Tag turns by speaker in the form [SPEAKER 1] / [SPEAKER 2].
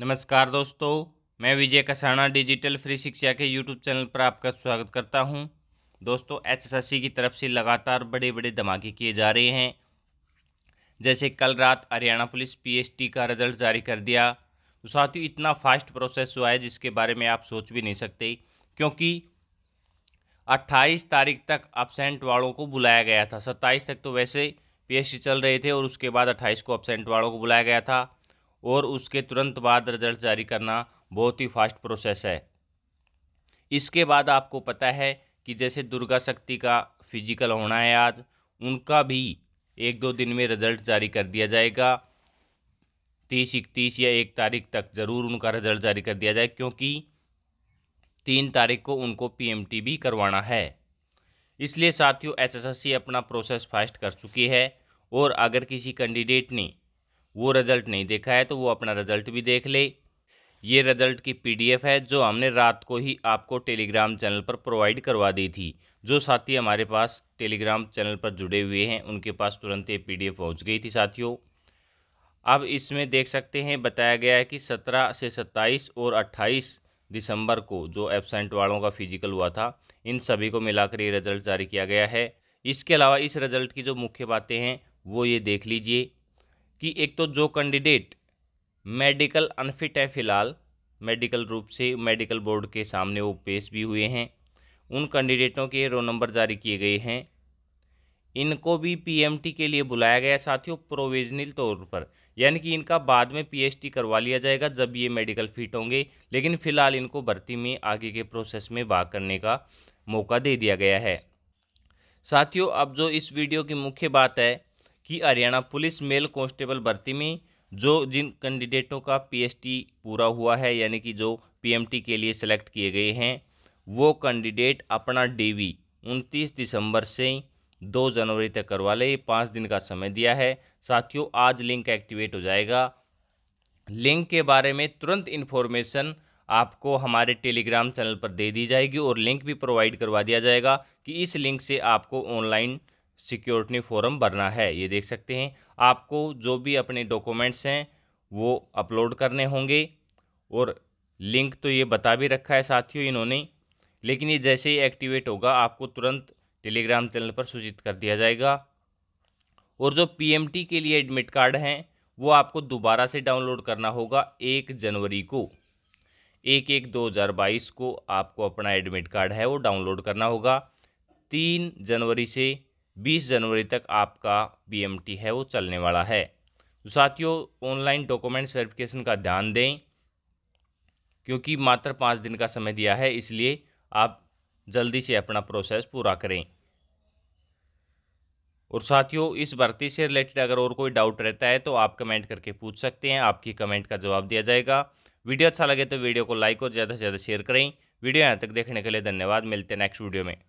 [SPEAKER 1] नमस्कार दोस्तों मैं विजय कसाना डिजिटल फ्री शिक्षा के यूट्यूब चैनल पर आपका स्वागत करता हूं दोस्तों एचएसएससी की तरफ से लगातार बड़े बड़े धमाके किए जा रहे हैं जैसे कल रात हरियाणा पुलिस पीएसटी का रिजल्ट जारी कर दिया तो साथ ही इतना फास्ट प्रोसेस हुआ है जिसके बारे में आप सोच भी नहीं सकते क्योंकि अट्ठाईस तारीख तक अपसेंट वालों को बुलाया गया था सत्ताईस तक तो वैसे पी चल रहे थे और उसके बाद अट्ठाईस को अपसेंट वालों को बुलाया गया था और उसके तुरंत बाद रिजल्ट जारी करना बहुत ही फास्ट प्रोसेस है इसके बाद आपको पता है कि जैसे दुर्गा शक्ति का फिजिकल होना है आज उनका भी एक दो दिन में रिजल्ट जारी कर दिया जाएगा तीस इकतीस या एक तारीख तक ज़रूर उनका रिजल्ट जारी कर दिया जाए क्योंकि तीन तारीख को उनको पीएमटी भी करवाना है इसलिए साथियों एसएसएससी अपना प्रोसेस फास्ट कर चुकी है और अगर किसी कैंडिडेट ने वो रिज़ल्ट नहीं देखा है तो वो अपना रिज़ल्ट भी देख ले ये रिज़ल्ट की पीडीएफ है जो हमने रात को ही आपको टेलीग्राम चैनल पर प्रोवाइड करवा दी थी जो साथी हमारे पास टेलीग्राम चैनल पर जुड़े हुए हैं उनके पास तुरंत ये पीडीएफ पहुंच गई थी साथियों अब इसमें देख सकते हैं बताया गया है कि 17 से 27 और 28 दिसंबर को जो एबसेंट वालों का फिजिकल हुआ था इन सभी को मिलाकर ये रिज़ल्ट जारी किया गया है इसके अलावा इस रिज़ल्ट की जो मुख्य बातें हैं वो ये देख लीजिए कि एक तो जो कैंडिडेट मेडिकल अनफिट है फ़िलहाल मेडिकल रूप से मेडिकल बोर्ड के सामने वो पेश भी हुए हैं उन कैंडिडेटों के रोल नंबर जारी किए गए हैं इनको भी पीएमटी के लिए बुलाया गया साथियों प्रोविजनल तौर पर यानी कि इनका बाद में पीएचटी करवा लिया जाएगा जब ये मेडिकल फिट होंगे लेकिन फ़िलहाल इनको भर्ती में आगे के प्रोसेस में भाग करने का मौका दे दिया गया है साथियों अब जो इस वीडियो की मुख्य बात है कि हरियाणा पुलिस मेल कांस्टेबल भर्ती में जो जिन कैंडिडेटों का पीएसटी पूरा हुआ है यानी कि जो पीएमटी के लिए सेलेक्ट किए गए हैं वो कैंडिडेट अपना डीवी 29 दिसंबर से 2 जनवरी तक करवा ले पाँच दिन का समय दिया है साथियों आज लिंक एक्टिवेट हो जाएगा लिंक के बारे में तुरंत इन्फॉर्मेशन आपको हमारे टेलीग्राम चैनल पर दे दी जाएगी और लिंक भी प्रोवाइड करवा दिया जाएगा कि इस लिंक से आपको ऑनलाइन सिक्योरिटी फॉरम भरना है ये देख सकते हैं आपको जो भी अपने डॉक्यूमेंट्स हैं वो अपलोड करने होंगे और लिंक तो ये बता भी रखा है साथियों इन्होंने लेकिन ये जैसे ही एक्टिवेट होगा आपको तुरंत टेलीग्राम चैनल पर सूचित कर दिया जाएगा और जो पीएमटी के लिए एडमिट कार्ड हैं वो आपको दोबारा से डाउनलोड करना होगा एक जनवरी को एक एक दो हज़ार बाईस को आपको अपना एडमिट कार्ड है वो डाउनलोड करना होगा तीन जनवरी से बीस जनवरी तक आपका बी है वो चलने वाला है तो साथियों ऑनलाइन डॉक्यूमेंट्स वेरिफिकेशन का ध्यान दें क्योंकि मात्र पाँच दिन का समय दिया है इसलिए आप जल्दी से अपना प्रोसेस पूरा करें और साथियों इस भर्ती से रिलेटेड अगर और कोई डाउट रहता है तो आप कमेंट करके पूछ सकते हैं आपकी कमेंट का जवाब दिया जाएगा वीडियो अच्छा लगे तो वीडियो को लाइक और ज़्यादा से ज़्यादा शेयर करें वीडियो यहाँ तक देखने के लिए धन्यवाद मिलते हैं नेक्स्ट वीडियो में